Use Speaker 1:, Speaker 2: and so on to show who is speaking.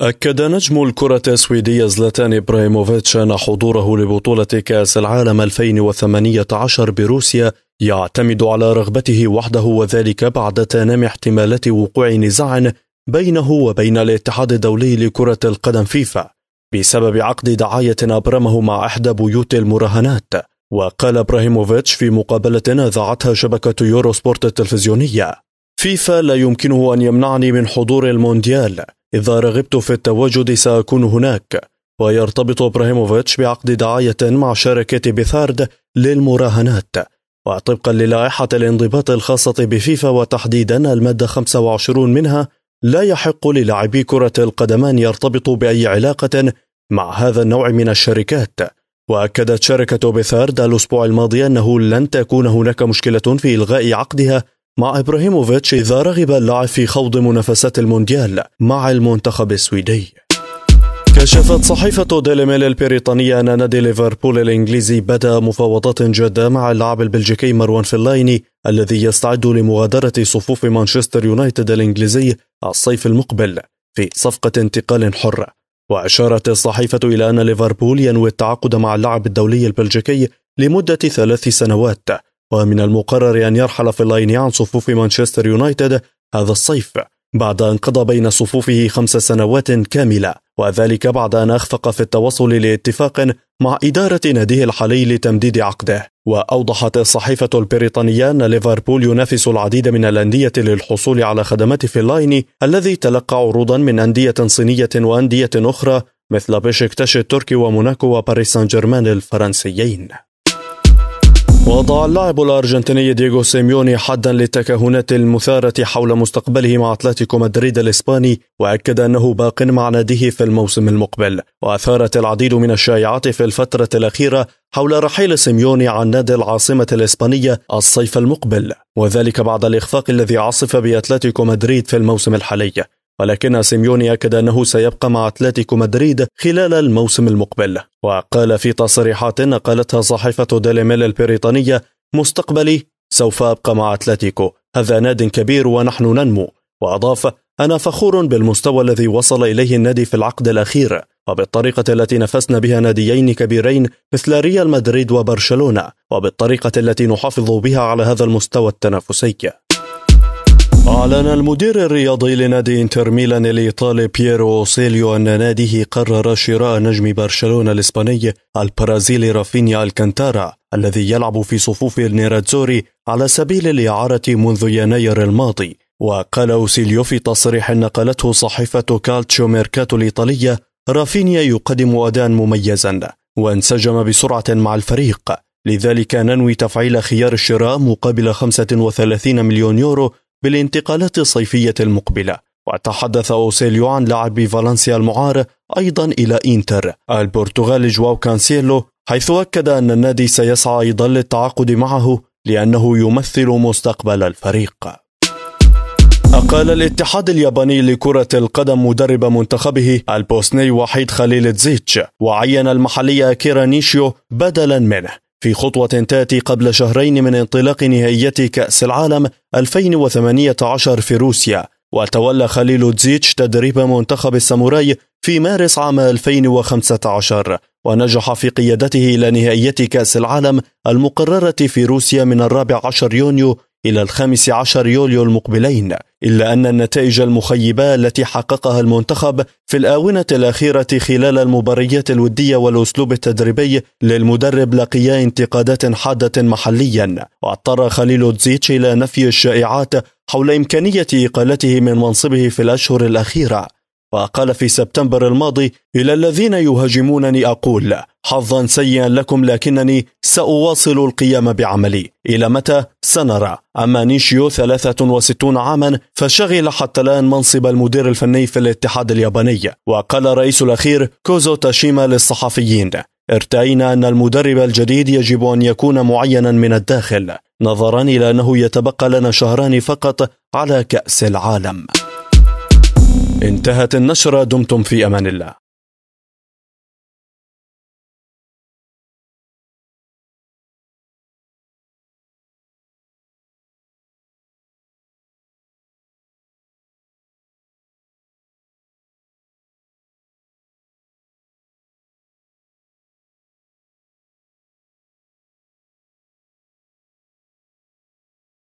Speaker 1: أكد نجم الكرة السويدية زلاتان إبراهيموفيتش أن حضوره لبطولة كأس العالم 2018 بروسيا يعتمد على رغبته وحده وذلك بعد تنامي احتمالات وقوع نزاع بينه وبين الاتحاد الدولي لكرة القدم فيفا بسبب عقد دعاية أبرمه مع إحدى بيوت المراهنات وقال إبراهيموفيتش في مقابلة أذاعتها شبكة يورو سبورت التلفزيونية فيفا لا يمكنه أن يمنعني من حضور المونديال إذا رغبت في التواجد سأكون هناك ويرتبط إبراهيموفيتش بعقد دعاية مع شركة بيثارد للمراهنات وطبقا للائحة الانضباط الخاصة بفيفا وتحديدا المادة 25 منها لا يحق للاعبي كرة القدم أن يرتبطوا بأي علاقة مع هذا النوع من الشركات وأكدت شركة بيثارد الأسبوع الماضي أنه لن تكون هناك مشكلة في إلغاء عقدها مع إبراهيموفيتش إذا رغب اللاعب في خوض منافسات المونديال مع المنتخب السويدي كشفت صحيفة ديلي ميل البريطانية أن نادي ليفربول الإنجليزي بدأ مفاوضات جادة مع اللاعب البلجيكي مروان فلايني الذي يستعد لمغادرة صفوف مانشستر يونايتد الإنجليزي الصيف المقبل في صفقة انتقال حر وأشارت الصحيفة إلى أن ليفربول ينوي التعاقد مع اللاعب الدولي البلجيكي لمدة ثلاث سنوات ومن المقرر أن يرحل فلايني عن صفوف مانشستر يونايتد هذا الصيف بعد أن قضى بين صفوفه خمس سنوات كاملة وذلك بعد أن أخفق في التوصل لاتفاق مع إدارة ناديه الحالي لتمديد عقده وأوضحت الصحيفة البريطانية أن ليفربول ينافس العديد من الأندية للحصول على خدمات اللاين الذي تلقى عروضا من أندية صينية وأندية أخرى مثل بشكتش التركي وموناكو وباريس سان جيرمان الفرنسيين وضع اللاعب الأرجنتيني دييغو سيميوني حدا للتكهنات المثارة حول مستقبله مع أتلتيكو مدريد الإسباني وأكد أنه باق مع ناديه في الموسم المقبل وأثارت العديد من الشائعات في الفترة الأخيرة حول رحيل سيميوني عن نادي العاصمة الإسبانية الصيف المقبل وذلك بعد الإخفاق الذي عصف بأتلتيكو مدريد في الموسم الحالي ولكن سيميوني أكد أنه سيبقى مع أتلتيكو مدريد خلال الموسم المقبل وقال في تصريحات نقلتها صحيفة ديليميل البريطانية مستقبلي سوف أبقى مع أتلتيكو هذا ناد كبير ونحن ننمو وأضاف أنا فخور بالمستوى الذي وصل إليه النادي في العقد الأخير وبالطريقة التي نفسنا بها ناديين كبيرين مثل ريال مدريد وبرشلونة وبالطريقة التي نحافظ بها على هذا المستوى التنافسي أعلن المدير الرياضي لنادي إنتر ميلان الإيطالي بييرو أوسيليو أن ناديه قرر شراء نجم برشلونة الإسباني البرازيلي رافينيا الكانتارا الذي يلعب في صفوف النيراتزوري على سبيل الإعارة منذ يناير الماضي وقال أوسيليو في تصريح نقلته صحيفة كالتشو ميركاتو الإيطالية رافينيا يقدم أداء مميزا وانسجم بسرعة مع الفريق لذلك ننوي تفعيل خيار الشراء مقابل 35 مليون يورو بالانتقالات الصيفية المقبلة وتحدث أوسيليو عن لاعب فالنسيا المعار أيضا إلى إنتر البرتغالي جواو كانسيلو حيث أكد أن النادي سيسعى أيضا للتعاقد معه لأنه يمثل مستقبل الفريق أقال الاتحاد الياباني لكرة القدم مدرب منتخبه البوسني وحيد خليل تزيتش وعين المحلي أكيرا نيشيو بدلا منه في خطوة تأتي قبل شهرين من انطلاق نهائية كأس العالم 2018 في روسيا وتولى خليل تزيتش تدريب منتخب الساموراي في مارس عام 2015 ونجح في قيادته إلى نهائية كأس العالم المقررة في روسيا من الرابع عشر يونيو إلى الخامس عشر يوليو المقبلين إلا أن النتائج المخيبة التي حققها المنتخب في الآونة الأخيرة خلال المباريات الودية والأسلوب التدريبي للمدرب لقيا انتقادات حادة محليا واضطر خليل تزيتش إلى نفي الشائعات حول إمكانية إقالته من منصبه في الأشهر الأخيرة وقال في سبتمبر الماضي إلى الذين يهاجمونني أقول حظا سيئا لكم لكنني سأواصل القيام بعملي إلى متى سنرى أما نيشيو 63 عاما فشغل حتى الآن منصب المدير الفني في الاتحاد الياباني وقال الرئيس الأخير كوزو تاشيما للصحفيين ارتأينا أن المدرب الجديد يجب أن يكون معينا من الداخل نظرا إلى أنه يتبقى لنا شهران فقط على كأس العالم انتهت النشرة دمتم في أمان الله